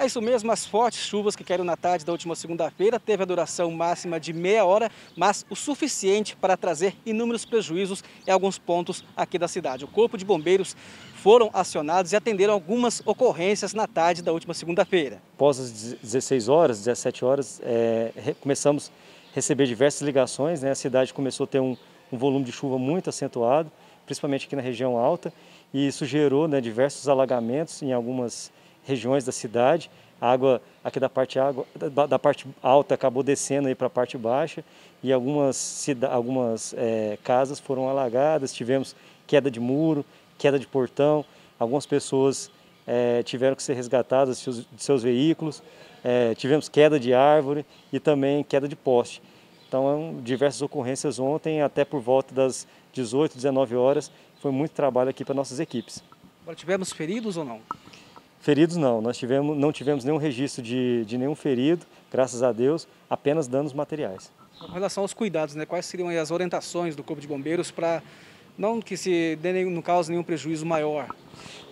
É isso mesmo, as fortes chuvas que caíram na tarde da última segunda-feira teve a duração máxima de meia hora, mas o suficiente para trazer inúmeros prejuízos em alguns pontos aqui da cidade. O Corpo de Bombeiros foram acionados e atenderam algumas ocorrências na tarde da última segunda-feira. Após as 16 horas, 17 horas, é, começamos a receber diversas ligações, né? a cidade começou a ter um, um volume de chuva muito acentuado, principalmente aqui na região alta, e isso gerou né, diversos alagamentos em algumas regiões da cidade. A água aqui da parte, água, da, da parte alta acabou descendo para a parte baixa e algumas, algumas é, casas foram alagadas, tivemos queda de muro, queda de portão, algumas pessoas é, tiveram que ser resgatadas de seus, de seus veículos, é, tivemos queda de árvore e também queda de poste. Então, é diversas ocorrências ontem, até por volta das 18, 19 horas, foi muito trabalho aqui para nossas equipes. Agora, tivemos feridos ou não? Feridos não, nós tivemos, não tivemos nenhum registro de, de nenhum ferido, graças a Deus, apenas danos materiais. Com relação aos cuidados, né, quais seriam as orientações do Corpo de Bombeiros para não que se dê, não cause nenhum prejuízo maior?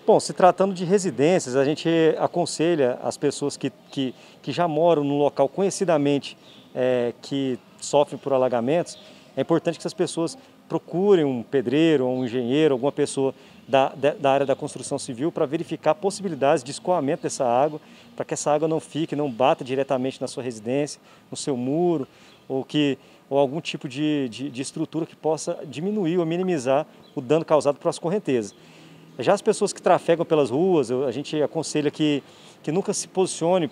Bom, se tratando de residências, a gente aconselha as pessoas que, que, que já moram num local conhecidamente é, que sofrem por alagamentos, é importante que essas pessoas procurem um pedreiro, um engenheiro, alguma pessoa da, da área da construção civil para verificar possibilidades de escoamento dessa água, para que essa água não fique, não bata diretamente na sua residência, no seu muro, ou que ou algum tipo de, de, de estrutura que possa diminuir ou minimizar o dano causado pelas correntezas. Já as pessoas que trafegam pelas ruas, a gente aconselha que, que nunca se posicione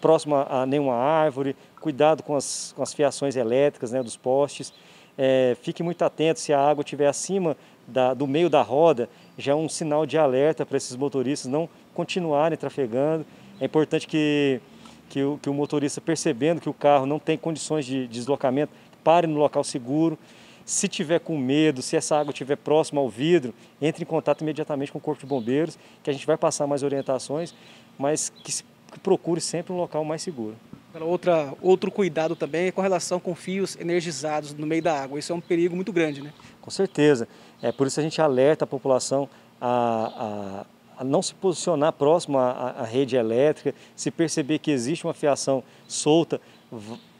próximo a, nenhuma árvore, cuidado com as, com as fiações elétricas né, dos postes é, fique muito atento se a água estiver acima da, do meio da roda, já é um sinal de alerta para esses motoristas não continuarem trafegando. É importante que, que, o, que o motorista, percebendo que o carro não tem condições de deslocamento, pare no local seguro. Se tiver com medo, se essa água estiver próxima ao vidro, entre em contato imediatamente com o Corpo de Bombeiros, que a gente vai passar mais orientações, mas que, se, que procure sempre um local mais seguro outra, outro cuidado também é com relação com fios energizados no meio da água. Isso é um perigo muito grande, né? Com certeza. É por isso a gente alerta a população a, a a não se posicionar próximo à, à, rede elétrica, se perceber que existe uma fiação solta,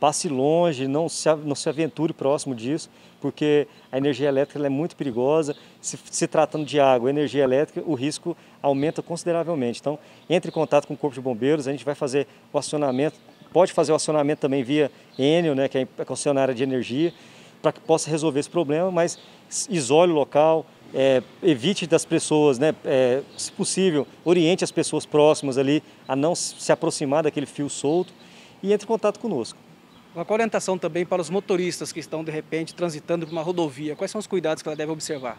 passe longe, não se, não se aventure próximo disso, porque a energia elétrica é muito perigosa. Se, se tratando de água, energia elétrica, o risco aumenta consideravelmente. Então, entre em contato com o Corpo de Bombeiros, a gente vai fazer o acionamento pode fazer o acionamento também via Enio, né, que é a concessionária de energia, para que possa resolver esse problema, mas isole o local, é, evite das pessoas, né, é, se possível, oriente as pessoas próximas ali a não se aproximar daquele fio solto e entre em contato conosco. Uma orientação também para os motoristas que estão, de repente, transitando por uma rodovia? Quais são os cuidados que ela deve observar?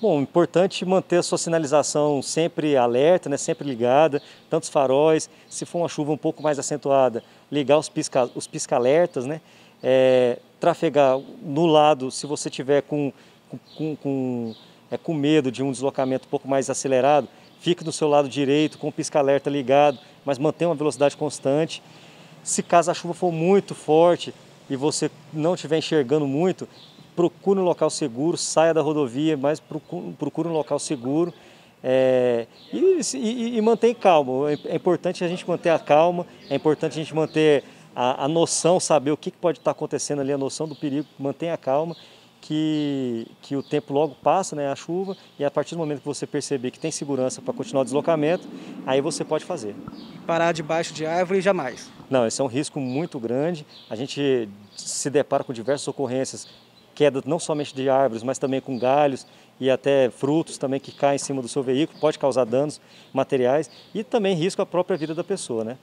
Bom, é importante manter a sua sinalização sempre alerta, né, sempre ligada, tantos faróis. Se for uma chuva um pouco mais acentuada, ligar os, pisca, os pisca-alertas, né? É, trafegar no lado, se você tiver com, com, com, é, com medo de um deslocamento um pouco mais acelerado, fique no seu lado direito com o pisca-alerta ligado, mas mantenha uma velocidade constante. Se caso a chuva for muito forte e você não estiver enxergando muito, procure um local seguro, saia da rodovia, mas procure, procure um local seguro é, e, e, e mantém calmo. É, é importante a gente manter a calma, é importante a gente manter a, a noção, saber o que pode estar acontecendo ali, a noção do perigo, mantenha a calma, que, que o tempo logo passa, né, a chuva, e a partir do momento que você perceber que tem segurança para continuar o deslocamento, aí você pode fazer. Parar debaixo de árvore jamais? Não, esse é um risco muito grande. A gente se depara com diversas ocorrências queda não somente de árvores, mas também com galhos e até frutos também que caem em cima do seu veículo, pode causar danos materiais e também risco à própria vida da pessoa, né?